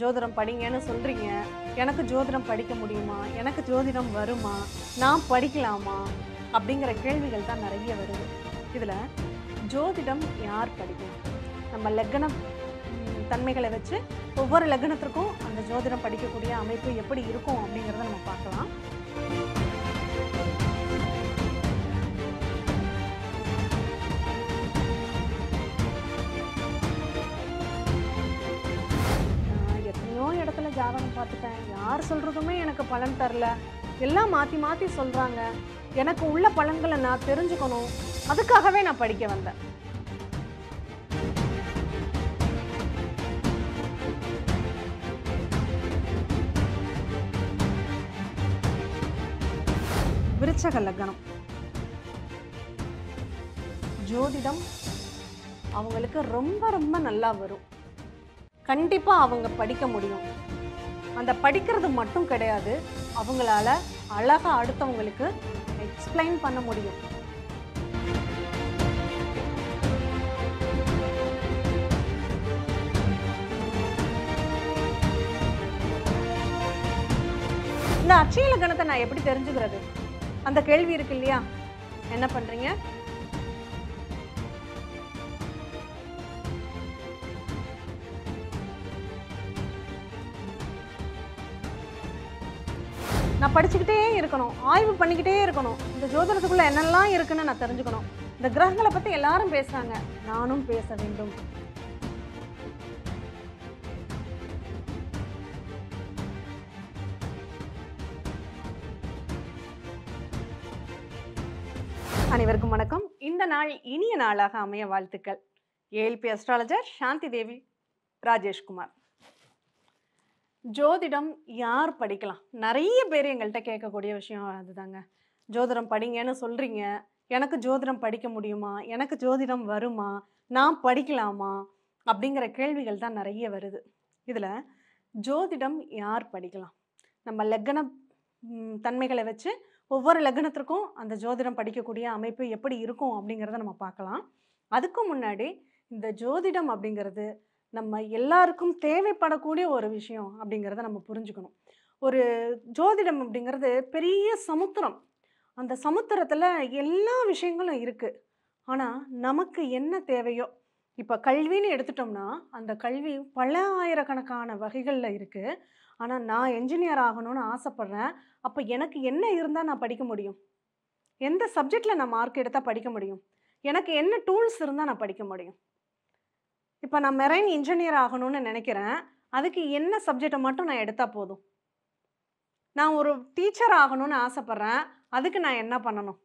ஜோதிடம் படிங்கன்னு சொல்கிறீங்க எனக்கு ஜோதிடம் படிக்க முடியுமா எனக்கு ஜோதிடம் வருமா நான் படிக்கலாமா அப்படிங்கிற கேள்விகள் தான் நிறைய வருது இதில் ஜோதிடம் யார் படிக்கும் நம்ம லக்கணம் தன்மைகளை வச்சு ஒவ்வொரு லக்னத்திற்கும் அந்த ஜோதிடம் படிக்கக்கூடிய அமைப்பு எப்படி இருக்கும் அப்படிங்கிறத நம்ம பார்க்கலாம் ஜாதகம் பார்த்துட்டேன் யார் சொல்கிறதுமே எனக்கு பலன் தரல எல்லாம் மாற்றி மாற்றி சொல்கிறாங்க எனக்கு உள்ள பலன்களை நான் தெரிஞ்சுக்கணும் அதுக்காகவே நான் படிக்க வந்தேன் விருச்சக லக்னம் ஜோதிடம் அவங்களுக்கு ரொம்ப ரொம்ப நல்லா வரும் கண்டிப்பாக அவங்க படிக்க முடியும் அந்த படிக்கிறது மட்டும் கிடையாது அவங்களால அழகாக அடுத்தவங்களுக்கு எக்ஸ்பிளைன் பண்ண முடியும் இந்த அச்சியல கணத்தை நான் எப்படி தெரிஞ்சுக்கிறது அந்த கேள்வி இருக்கு இல்லையா என்ன பண்ணுறீங்க படிச்சுக்கிட்டே இருக்கணும் ஆய்வு பண்ணிக்கிட்டே இருக்கணும் இந்த ஜோதிடத்துக்குள்ளே என்னெல்லாம் இருக்குன்னு நான் தெரிஞ்சுக்கணும் இந்த கிரகங்களை பற்றி எல்லாரும் பேசுகிறாங்க நானும் பேச வேண்டும் அனைவருக்கும் வணக்கம் இந்த நாள் இனிய நாளாக அமைய வாழ்த்துக்கள் ஏஎல்பி அஸ்ட்ராலஜர் சாந்தி தேவி ராஜேஷ்குமார் ஜோதிடம் யார் படிக்கலாம் நிறைய பேர் எங்கள்கிட்ட கேட்கக்கூடிய விஷயம் அதுதாங்க ஜோதிடம் படிங்கன்னு சொல்கிறீங்க எனக்கு ஜோதிடம் படிக்க முடியுமா எனக்கு ஜோதிடம் வருமா நான் படிக்கலாமா அப்படிங்கிற கேள்விகள் தான் நிறைய வருது இதில் ஜோதிடம் யார் படிக்கலாம் நம்ம லக்கண தன்மைகளை வச்சு ஒவ்வொரு லக்னத்திற்கும் அந்த ஜோதிடம் படிக்கக்கூடிய அமைப்பு எப்படி இருக்கும் அப்படிங்கிறத நம்ம பார்க்கலாம் அதுக்கு முன்னாடி இந்த ஜோதிடம் அப்படிங்கிறது நம்ம எல்லாருக்கும் தேவைப்படக்கூடிய ஒரு விஷயம் அப்படிங்கிறத நம்ம புரிஞ்சுக்கணும் ஒரு ஜோதிடம் அப்படிங்கிறது பெரிய சமுத்திரம் அந்த சமுத்திரத்தில் எல்லா விஷயங்களும் இருக்குது ஆனால் நமக்கு என்ன தேவையோ இப்போ கல்வின்னு எடுத்துட்டோம்னா அந்த கல்வி பல ஆயிரக்கணக்கான வகைகளில் இருக்குது ஆனால் நான் என்ஜினியர் ஆகணும்னு ஆசைப்பட்றேன் அப்போ எனக்கு என்ன இருந்தால் நான் படிக்க முடியும் எந்த சப்ஜெக்டில் நான் மார்க் எடுத்தால் படிக்க முடியும் எனக்கு என்ன டூல்ஸ் இருந்தால் நான் படிக்க முடியும் இப்போ நான் மெரைன் இன்ஜினியர் ஆகணும்னு நினைக்கிறேன் அதுக்கு என்ன சப்ஜெக்டை மட்டும் நான் எடுத்தால் போதும் நான் ஒரு டீச்சர் ஆகணும்னு ஆசைப்பட்றேன் அதுக்கு நான் என்ன பண்ணணும்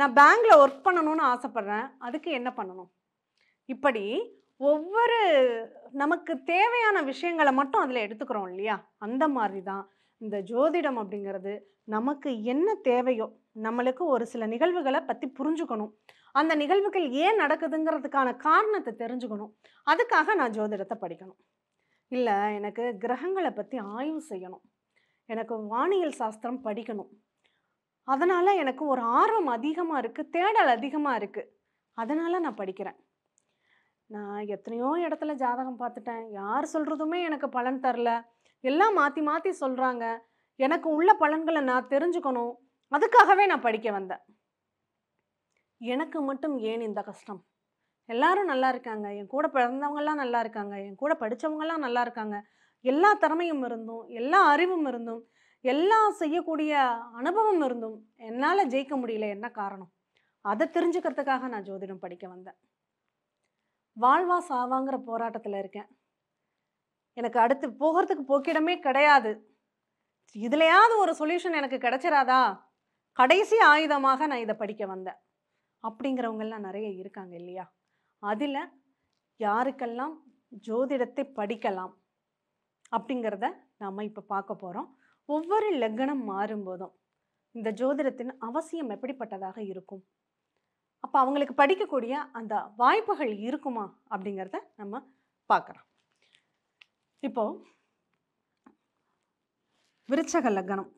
நான் பேங்க்கில் ஒர்க் பண்ணணும்னு ஆசைப்பட்றேன் அதுக்கு என்ன பண்ணணும் இப்படி ஒவ்வொரு நமக்கு தேவையான விஷயங்களை மட்டும் அதில் எடுத்துக்கிறோம் இல்லையா அந்த மாதிரி தான் இந்த ஜோதிடம் அப்படிங்கிறது நமக்கு என்ன தேவையோ நம்மளுக்கு ஒரு சில நிகழ்வுகளை பற்றி புரிஞ்சுக்கணும் அந்த நிகழ்வுகள் ஏன் நடக்குதுங்கிறதுக்கான காரணத்தை தெரிஞ்சுக்கணும் அதுக்காக நான் ஜோதிடத்தை படிக்கணும் இல்லை எனக்கு கிரகங்களை பற்றி ஆய்வு செய்யணும் எனக்கு வானியல் சாஸ்திரம் படிக்கணும் அதனால் எனக்கு ஒரு ஆர்வம் அதிகமாக இருக்குது தேடல் அதிகமாக இருக்குது அதனால் நான் படிக்கிறேன் நான் எத்தனையோ இடத்துல ஜாதகம் பார்த்துட்டேன் யார் சொல்கிறதுமே எனக்கு பலன் தரல எல்லாம் மாற்றி மாற்றி சொல்கிறாங்க எனக்கு உள்ள பலன்களை நான் தெரிஞ்சுக்கணும் அதுக்காகவே நான் படிக்க வந்தேன் எனக்கு மட்டும் ஏன் இந்த கஷ்டம் எல்லாரும் நல்லா இருக்காங்க என் கூட பிறந்தவங்கெல்லாம் நல்லா இருக்காங்க என் கூட படித்தவங்கெல்லாம் நல்லா இருக்காங்க எல்லா திறமையும் இருந்தும் எல்லா அறிவும் இருந்தும் எல்லாம் செய்யக்கூடிய அனுபவம் இருந்தும் என்னால் ஜெயிக்க முடியல என்ன காரணம் அதை தெரிஞ்சுக்கிறதுக்காக நான் ஜோதிடம் படிக்க வந்தேன் வாழ்வா சாவாங்கிற போராட்டத்தில் இருக்கேன் எனக்கு அடுத்து போகிறதுக்கு போக்கிடமே கிடையாது இதுலையாவது ஒரு சொல்யூஷன் எனக்கு கிடைச்சிடாதா கடைசி ஆயுதமாக நான் இதை படிக்க வந்தேன் அப்படிங்கிறவங்கெல்லாம் நிறைய இருக்காங்க இல்லையா அதில் யாருக்கெல்லாம் ஜோதிடத்தை படிக்கலாம் அப்படிங்கிறத நாம் இப்போ பார்க்க போகிறோம் ஒவ்வொரு லக்னம் மாறும்போதும் இந்த ஜோதிடத்தின் அவசியம் எப்படிப்பட்டதாக இருக்கும் அப்போ அவங்களுக்கு படிக்கக்கூடிய அந்த வாய்ப்புகள் இருக்குமா அப்படிங்கிறத நம்ம பார்க்குறோம் இப்போது விருச்சக லக்னம்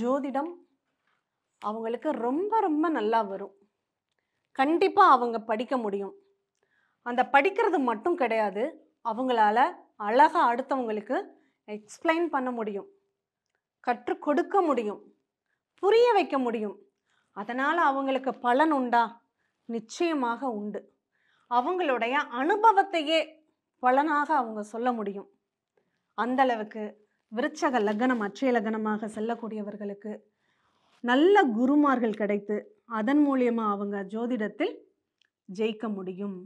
ஜோதிடம் அவங்களுக்கு ரொம்ப ரொம்ப நல்லா வரும் கண்டிப்பாக அவங்க படிக்க முடியும் அந்த படிக்கிறது மட்டும் கிடையாது அவங்களால அழகாக அடுத்தவங்களுக்கு எக்ஸ்பிளைன் பண்ண முடியும் கற்றுக் கொடுக்க முடியும் புரிய வைக்க முடியும் அதனால் அவங்களுக்கு பலன் உண்டா நிச்சயமாக உண்டு அவங்களுடைய அனுபவத்தையே பலனாக அவங்க சொல்ல முடியும் அந்தளவுக்கு விருச்சக லக்னம் அச்சய லக்னமாக செல்லக்கூடியவர்களுக்கு நல்ல குருமார்கள் கிடைத்து அதன் மூலியமாக அவங்க ஜோதிடத்தில் ஜெயிக்க முடியும்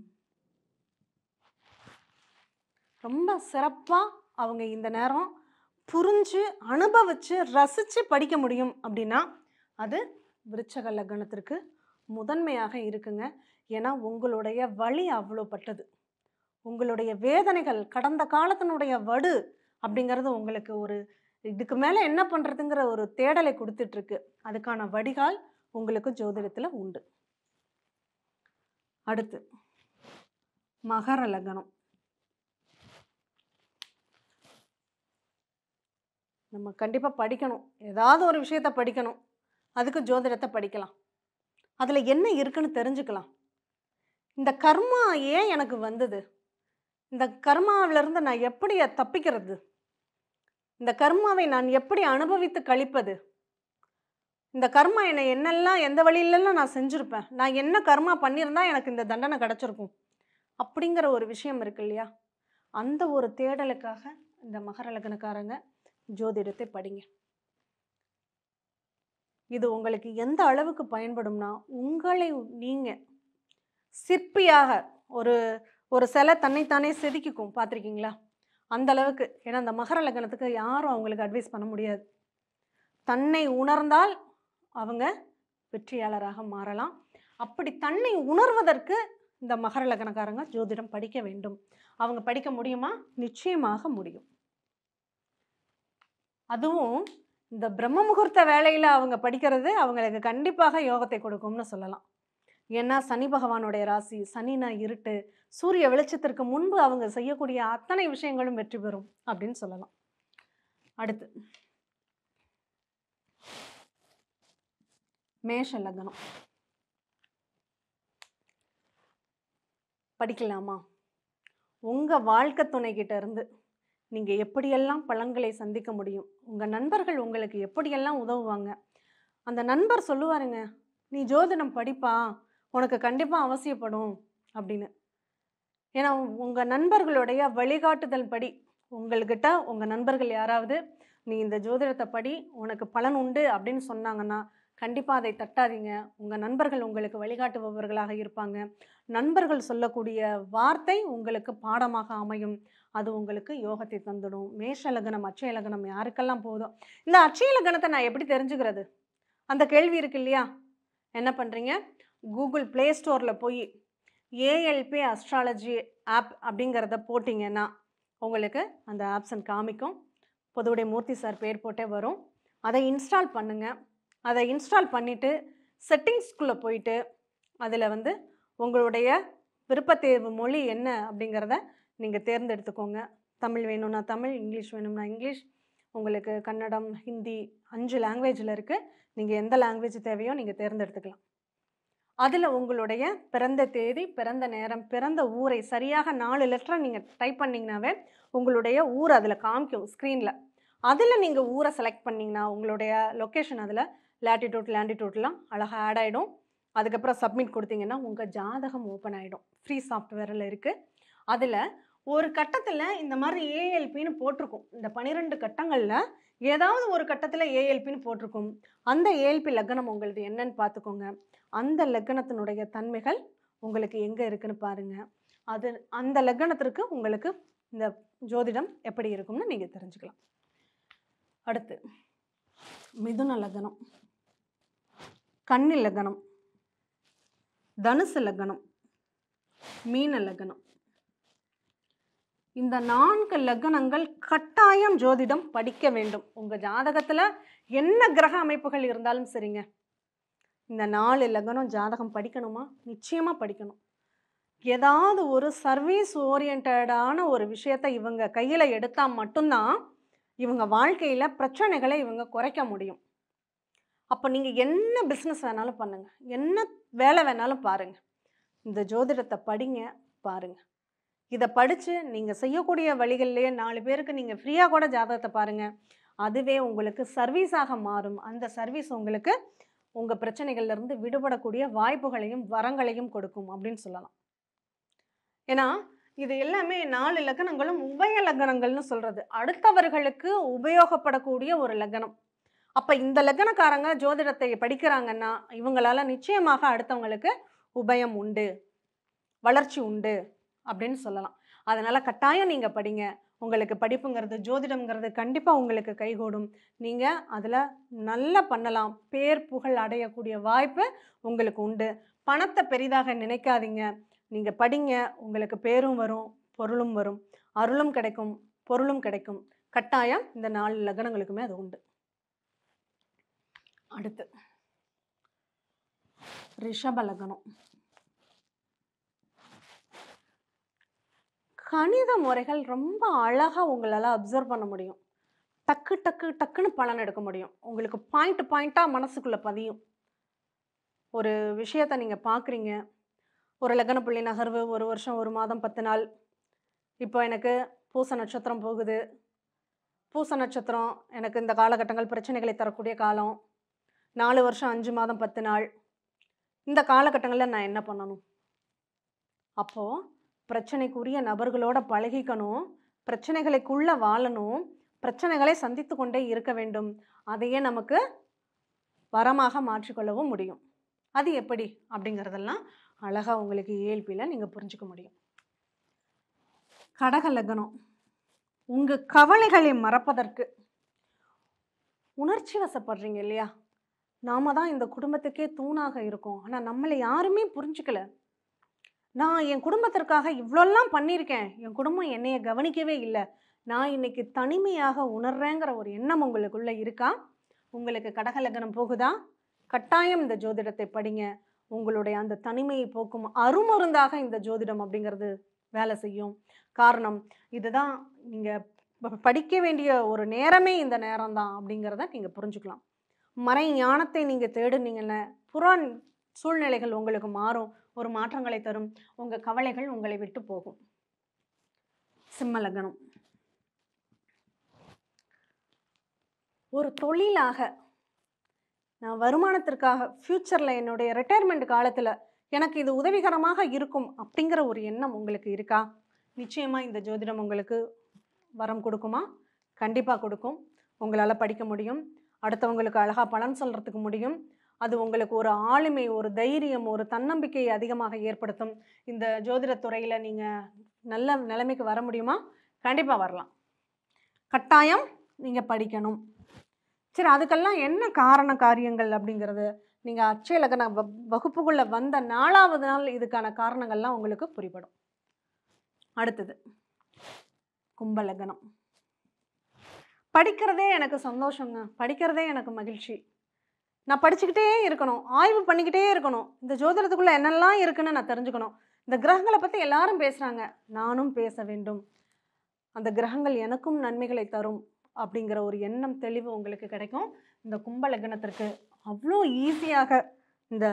ரொம்ப சிறப்பாக அவங்க இந்த நேரம் புரிஞ்சு அனுபவித்து ரசித்து படிக்க முடியும் அப்படின்னா அது விருச்சக லக்னத்திற்கு முதன்மையாக இருக்குங்க ஏன்னா உங்களுடைய வழி அவ்வளோ பட்டது உங்களுடைய வேதனைகள் கடந்த காலத்தினுடைய வடு அப்படிங்கிறது உங்களுக்கு ஒரு இதுக்கு மேலே என்ன பண்ணுறதுங்கிற ஒரு தேடலை கொடுத்துட்ருக்கு அதுக்கான வடிகால் உங்களுக்கு ஜோதிடத்தில் உண்டு அடுத்து மகர லக்னம் நம்ம கண்டிப்பாக படிக்கணும் ஏதாவது ஒரு விஷயத்தை படிக்கணும் அதுக்கு ஜோதிடத்தை படிக்கலாம் அதில் என்ன இருக்குன்னு தெரிஞ்சுக்கலாம் இந்த கர்மா ஏன் எனக்கு வந்தது இந்த கர்மாவிலேருந்து நான் எப்படி தப்பிக்கிறது இந்த கர்மாவை நான் எப்படி அனுபவித்து கழிப்பது இந்த கர்மா என்னை என்னெல்லாம் எந்த வழியிலெல்லாம் நான் செஞ்சுருப்பேன் நான் என்ன கர்மா பண்ணியிருந்தா எனக்கு இந்த தண்டனை கிடச்சிருக்கும் அப்படிங்கிற ஒரு விஷயம் இருக்கு இல்லையா அந்த ஒரு தேடலுக்காக இந்த மகர லக்னக்காரங்க ஜோதிடத்தை படிங்க இது உங்களுக்கு எந்த அளவுக்கு பயன்படும்னா உங்களை நீங்கள் சிற்பியாக ஒரு ஒரு சிலை தன்னைத்தானே செதுக்கிக்கும் பார்த்துருக்கீங்களா அந்த அளவுக்கு ஏன்னா அந்த மகர லக்னத்துக்கு யாரும் அவங்களுக்கு அட்வைஸ் பண்ண முடியாது தன்னை உணர்ந்தால் அவங்க வெற்றியாளராக மாறலாம் அப்படி தன்னை உணர்வதற்கு இந்த மகர லக்னக்காரங்க ஜோதிடம் படிக்க வேண்டும் அவங்க படிக்க முடியுமா நிச்சயமாக முடியும் அதுவும் இந்த பிரம்ம முகூர்த்த வேலையில் அவங்க படிக்கிறது அவங்களுக்கு கண்டிப்பாக யோகத்தை கொடுக்கும்னு சொல்லலாம் ஏன்னா சனி பகவானுடைய ராசி சனினா இருட்டு சூரிய வெளிச்சத்திற்கு முன்பு அவங்க செய்யக்கூடிய அத்தனை விஷயங்களும் வெற்றி பெறும் அப்படின்னு சொல்லலாம் அடுத்து மேஷ லக்னம் படிக்கலாமா உங்கள் வாழ்க்கை துணைக்கிட்ட இருந்து நீங்கள் எப்படியெல்லாம் பழங்களை சந்திக்க முடியும் உங்கள் நண்பர்கள் உங்களுக்கு எப்படியெல்லாம் உதவுவாங்க அந்த நண்பர் சொல்லுவாருங்க நீ ஜோதிடம் படிப்பா உனக்கு கண்டிப்பாக அவசியப்படும் அப்படின்னு ஏன்னா உங்கள் நண்பர்களுடைய வழிகாட்டுதல் படி உங்கள்கிட்ட உங்கள் நண்பர்கள் யாராவது நீ இந்த ஜோதிடத்தை படி உனக்கு பலன் உண்டு அப்படின்னு சொன்னாங்கன்னா கண்டிப்பாக அதை தட்டாதீங்க உங்கள் நண்பர்கள் உங்களுக்கு வழிகாட்டுபவர்களாக இருப்பாங்க நண்பர்கள் சொல்லக்கூடிய வார்த்தை உங்களுக்கு பாடமாக அமையும் அது உங்களுக்கு யோகத்தை தந்துடும் மேஷ லக்னம் அச்சய லக்னம் யாருக்கெல்லாம் போதும் இந்த அச்சய லக்னத்தை நான் எப்படி தெரிஞ்சுக்கிறது அந்த கேள்வி இருக்கு இல்லையா என்ன பண்ணுறீங்க கூகுள் ப்ளே ஸ்டோரில் போய் ஏஎல்பி அஸ்ட்ராலஜி ஆப் அப்படிங்கிறத போட்டிங்கன்னா உங்களுக்கு அந்த ஆப்ஷன் காமிக்கும் பொதுவுடைய மூர்த்தி சார் பேர் போட்டே வரும் அதை இன்ஸ்டால் பண்ணுங்கள் அதை இன்ஸ்டால் பண்ணிவிட்டு செட்டிங்ஸ்குள்ளே போயிட்டு அதில் வந்து உங்களுடைய விருப்பத்தேர்வு மொழி என்ன அப்படிங்கிறத நீங்கள் தேர்ந்தெடுத்துக்கோங்க தமிழ் வேணும்னா தமிழ் இங்கிலீஷ் வேணும்னா இங்கிலீஷ் உங்களுக்கு கன்னடம் ஹிந்தி அஞ்சு லாங்குவேஜில் இருக்குது நீங்கள் எந்த லாங்குவேஜ் தேவையோ நீங்கள் தேர்ந்தெடுத்துக்கலாம் அதில் உங்களுடைய பிறந்த தேதி பிறந்த நேரம் பிறந்த ஊரை சரியாக நாலு லெட்டரை நீங்கள் டைப் பண்ணிங்கனாவே உங்களுடைய ஊர் அதில் காமிக்கும் ஸ்க்ரீனில் அதில் நீங்கள் ஊரை செலக்ட் பண்ணிங்கன்னா உங்களுடைய லொக்கேஷன் அதில் லேட்டிடியூட் லேண்டிடியூட்லாம் அழகாக ஆட் ஆகிடும் அதுக்கப்புறம் சப்மிட் கொடுத்தீங்கன்னா உங்கள் ஜாதகம் ஓப்பன் ஆகிடும் ஃப்ரீ சாஃப்ட்வேரில் இருக்குது அதில் ஒரு கட்டத்தில் இந்த மாதிரி ஏஎல்பின்னு போட்டிருக்கும் இந்த பனிரெண்டு கட்டங்களில் ஏதாவது ஒரு கட்டத்தில் ஏஎல்பின்னு போட்டிருக்கும் அந்த ஏஎல்பி லக்னம் உங்களுக்கு என்னன்னு பார்த்துக்கோங்க அந்த லக்கணத்தினுடைய தன்மைகள் உங்களுக்கு எங்கே இருக்குன்னு பாருங்கள் அது அந்த லக்கணத்திற்கு உங்களுக்கு இந்த ஜோதிடம் எப்படி இருக்கும்னு நீங்கள் தெரிஞ்சுக்கலாம் அடுத்து மிதுன லக்னம் கன்னி லக்னம் தனுசு லக்னம் மீன லக்னம் இந்த நான்கு லக்னங்கள் கட்டாயம் ஜோதிடம் படிக்க வேண்டும் உங்கள் ஜாதகத்தில் என்ன கிரக அமைப்புகள் இருந்தாலும் சரிங்க இந்த நாலு லக்னம் ஜாதகம் படிக்கணுமா நிச்சயமாக படிக்கணும் ஏதாவது ஒரு சர்வீஸ் ஓரியன்டான ஒரு விஷயத்தை இவங்க கையில் எடுத்தால் மட்டும்தான் இவங்க வாழ்க்கையில் பிரச்சனைகளை இவங்க குறைக்க முடியும் அப்போ நீங்கள் என்ன பிஸ்னஸ் வேணாலும் பண்ணுங்கள் என்ன வேலை வேணாலும் பாருங்கள் இந்த ஜோதிடத்தை படிங்க பாருங்கள் இதை படித்து நீங்கள் செய்யக்கூடிய வழிகள்லேயே நாலு பேருக்கு நீங்கள் ஃப்ரீயாக கூட ஜாதகத்தை பாருங்கள் அதுவே உங்களுக்கு சர்வீஸாக மாறும் அந்த சர்வீஸ் உங்களுக்கு உங்கள் பிரச்சனைகள்லேருந்து விடுபடக்கூடிய வாய்ப்புகளையும் வரங்களையும் கொடுக்கும் அப்படின்னு சொல்லலாம் ஏன்னா இது எல்லாமே நாலு லக்கணங்களும் உபய லக்கணங்கள்னு சொல்கிறது அடுத்தவர்களுக்கு உபயோகப்படக்கூடிய ஒரு லக்கணம் அப்போ இந்த லக்கணக்காரங்க ஜோதிடத்தை படிக்கிறாங்கன்னா இவங்களால் நிச்சயமாக அடுத்தவங்களுக்கு உபயம் உண்டு வளர்ச்சி உண்டு அப்படின்னு சொல்லலாம் அதனால் கட்டாயம் நீங்கள் படிங்க உங்களுக்கு படிப்புங்கிறது ஜோதிடம்ங்கிறது கண்டிப்பாக உங்களுக்கு கைகூடும் நீங்கள் அதில் நல்லா பண்ணலாம் பேர் புகழ் அடையக்கூடிய வாய்ப்பு உங்களுக்கு உண்டு பணத்தை பெரிதாக நினைக்காதீங்க நீங்கள் படிங்க உங்களுக்கு பேரும் வரும் பொருளும் வரும் அருளும் கிடைக்கும் பொருளும் கிடைக்கும் கட்டாயம் இந்த நாலு லக்னங்களுக்குமே அது உண்டு அடுத்து ரிஷப லக்னம் கணித முறைகள் ரொம்ப அழகாக உங்களால் அப்சர்வ் பண்ண முடியும் டக்கு டக்கு டக்குன்னு பலன் எடுக்க முடியும் உங்களுக்கு பாயிண்ட் பாயிண்ட்டாக மனசுக்குள்ளே பதியும் ஒரு விஷயத்தை நீங்கள் பார்க்குறீங்க ஒரு லக்ன புள்ளி நகர்வு ஒரு வருஷம் ஒரு மாதம் பத்து நாள் இப்போ எனக்கு பூச நட்சத்திரம் போகுது பூச நட்சத்திரம் எனக்கு இந்த காலகட்டங்கள் பிரச்சனைகளை தரக்கூடிய காலம் நாலு வருஷம் அஞ்சு மாதம் பத்து நாள் இந்த காலகட்டங்களில் நான் என்ன பண்ணணும் அப்போது பிரச்சனைக்குரிய நபர்களோட பழகிக்கணும் பிரச்சனைகளுக்குள்ளே வாழணும் பிரச்சனைகளை சந்தித்து கொண்டே இருக்க வேண்டும் அதையே நமக்கு வரமாக மாற்றிக்கொள்ளவும் முடியும் அது எப்படி அப்படிங்கிறதெல்லாம் அழகாக உங்களுக்கு இயல்பில் நீங்கள் புரிஞ்சுக்க முடியும் கடக லக்னம் உங்கள் கவலைகளை மறப்பதற்கு உணர்ச்சி வசப்படுறீங்க இல்லையா நாம் தான் இந்த குடும்பத்துக்கே தூணாக இருக்கோம் ஆனால் நம்மளை யாருமே புரிஞ்சுக்கல நான் என் குடும்பத்திற்காக இவ்வளோலாம் பண்ணியிருக்கேன் என் குடும்பம் என்னைய கவனிக்கவே இல்லை நான் இன்னைக்கு தனிமையாக உணர்றேங்கிற ஒரு எண்ணம் உங்களுக்குள்ளே இருக்கா உங்களுக்கு கடகலகனம் போகுதா கட்டாயம் இந்த ஜோதிடத்தை படிங்க உங்களுடைய அந்த தனிமையை போக்கும் அருமருந்தாக இந்த ஜோதிடம் அப்படிங்கிறது வேலை செய்யும் காரணம் இதுதான் நீங்கள் படிக்க வேண்டிய ஒரு நேரமே இந்த நேரம் தான் அப்படிங்கிறத நீங்கள் புரிஞ்சுக்கலாம் மறை ஞானத்தை நீங்கள் தேடுனீங்கன்னா புறான் சூழ்நிலைகள் உங்களுக்கு மாறும் ஒரு மாற்றங்களை தரும் உங்கள் கவலைகள் உங்களை விட்டு போகும் சிம்ம லக்னம் ஒரு தொழிலாக நான் வருமானத்திற்காக ஃப்யூச்சரில் என்னுடைய ரிட்டையர்மெண்ட் காலத்தில் எனக்கு இது உதவிகரமாக இருக்கும் அப்படிங்கிற ஒரு எண்ணம் உங்களுக்கு இருக்கா நிச்சயமாக இந்த ஜோதிடம் உங்களுக்கு வரம் கொடுக்குமா கண்டிப்பாக கொடுக்கும் உங்களால் படிக்க முடியும் அடுத்தவங்களுக்கு அழகாக பலன் சொல்கிறதுக்கு முடியும் அது உங்களுக்கு ஒரு ஆளுமை ஒரு தைரியம் ஒரு தன்னம்பிக்கை அதிகமாக ஏற்படுத்தும் இந்த ஜோதிட துறையில் நீங்கள் நல்ல நிலைமைக்கு வர முடியுமா கண்டிப்பாக வரலாம் கட்டாயம் நீங்கள் படிக்கணும் சரி அதுக்கெல்லாம் என்ன காரண காரியங்கள் அப்படிங்கிறது நீங்கள் லக்கண வகுப்புக்குள்ளே வந்த நாலாவது நாள் இதுக்கான காரணங்கள்லாம் உங்களுக்கு புரிபடும் அடுத்தது கும்பலகனம் படிக்கிறதே எனக்கு சந்தோஷங்க படிக்கிறதே எனக்கு மகிழ்ச்சி நான் படிச்சுக்கிட்டே இருக்கணும் ஆய்வு பண்ணிக்கிட்டே இருக்கணும் இந்த ஜோதிடத்துக்குள்ளே என்னெல்லாம் இருக்குன்னு நான் தெரிஞ்சுக்கணும் இந்த கிரகங்களை பற்றி எல்லாரும் பேசுகிறாங்க நானும் பேச வேண்டும் அந்த கிரகங்கள் எனக்கும் நன்மைகளை தரும் அப்படிங்கிற ஒரு எண்ணம் தெளிவு உங்களுக்கு கிடைக்கும் இந்த கும்ப லக்னத்திற்கு அவ்வளோ ஈஸியாக இந்த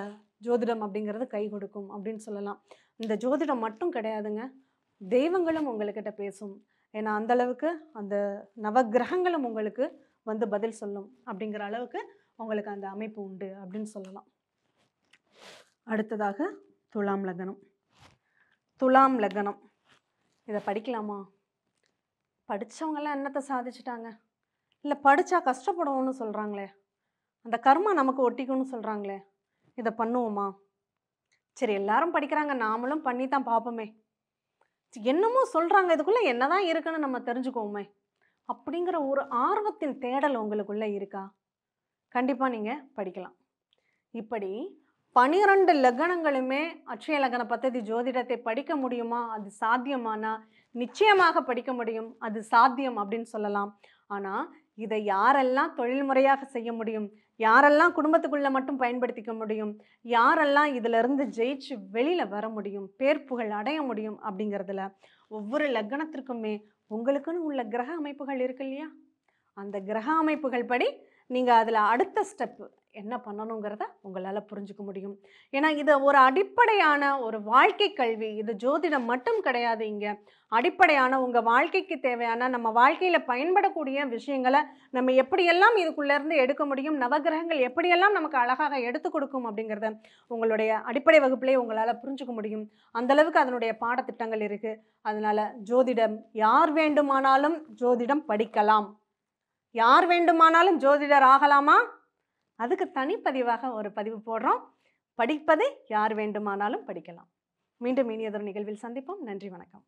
ஜோதிடம் அப்படிங்கிறது கை கொடுக்கும் அப்படின்னு சொல்லலாம் இந்த ஜோதிடம் மட்டும் கிடையாதுங்க தெய்வங்களும் உங்கள்கிட்ட பேசும் ஏன்னா அந்தளவுக்கு அந்த நவகிரகங்களும் உங்களுக்கு வந்து பதில் சொல்லும் அப்படிங்கிற அளவுக்கு அவங்களுக்கு அந்த அமைப்பு உண்டு அப்படின்னு சொல்லலாம் அடுத்ததாக துலாம் லக்னம் துலாம் லக்னம் இதை படிக்கலாமா படித்தவங்கெல்லாம் என்னத்தை சாதிச்சிட்டாங்க இல்லை படித்தா கஷ்டப்படுவோம்னு சொல்கிறாங்களே அந்த கர்மா நமக்கு ஒட்டிக்கும்னு சொல்கிறாங்களே இதை பண்ணுவோமா சரி எல்லாரும் படிக்கிறாங்க நாமளும் பண்ணி தான் பார்ப்போமே என்னமோ சொல்கிறாங்க இதுக்குள்ளே என்னதான் இருக்குன்னு நம்ம தெரிஞ்சுக்குவோமே அப்படிங்கிற ஒரு ஆர்வத்தின் தேடல் உங்களுக்குள்ளே இருக்கா கண்டிப்பாக நீங்கள் படிக்கலாம் இப்படி பனிரெண்டு லக்னங்களுமே அட்சய லக்ன பத்ததி ஜோதிடத்தை படிக்க முடியுமா அது சாத்தியமானா நிச்சயமாக படிக்க முடியும் அது சாத்தியம் அப்படின்னு சொல்லலாம் ஆனால் இதை யாரெல்லாம் தொழில் முறையாக செய்ய முடியும் யாரெல்லாம் குடும்பத்துக்குள்ளே மட்டும் பயன்படுத்திக்க முடியும் யாரெல்லாம் இதிலிருந்து ஜெயிச்சு வெளியில் வர முடியும் பேர் புகழ் அடைய முடியும் அப்படிங்கிறதுல ஒவ்வொரு லக்னத்திற்குமே உங்களுக்குன்னு உள்ள கிரக அமைப்புகள் இருக்கு இல்லையா அந்த கிரக அமைப்புகள் படி நீங்கள் அதில் அடுத்த ஸ்டெப் என்ன பண்ணணுங்கிறத உங்களால் புரிஞ்சுக்க முடியும் ஏன்னா இது ஒரு அடிப்படையான ஒரு வாழ்க்கை கல்வி இது ஜோதிடம் மட்டும் கிடையாது இங்கே அடிப்படையான உங்கள் வாழ்க்கைக்கு தேவையான நம்ம வாழ்க்கையில் பயன்படக்கூடிய விஷயங்களை நம்ம எப்படியெல்லாம் இதுக்குள்ளேருந்து எடுக்க முடியும் நவகிரகங்கள் எப்படியெல்லாம் நமக்கு அழகாக எடுத்து கொடுக்கும் அப்படிங்கிறத உங்களுடைய அடிப்படை வகுப்புலேயே உங்களால் புரிஞ்சுக்க முடியும் அந்தளவுக்கு அதனுடைய பாடத்திட்டங்கள் இருக்குது அதனால் ஜோதிடம் யார் வேண்டுமானாலும் ஜோதிடம் படிக்கலாம் யார் வேண்டுமானாலும் ஜோதிடர் ஆகலாமா அதுக்கு தனிப்பதிவாக ஒரு பதிவு போடுறோம் படிப்பதை யார் வேண்டுமானாலும் படிக்கலாம் மீண்டும் இனியதொரு நிகழ்வில் சந்திப்போம் நன்றி வணக்கம்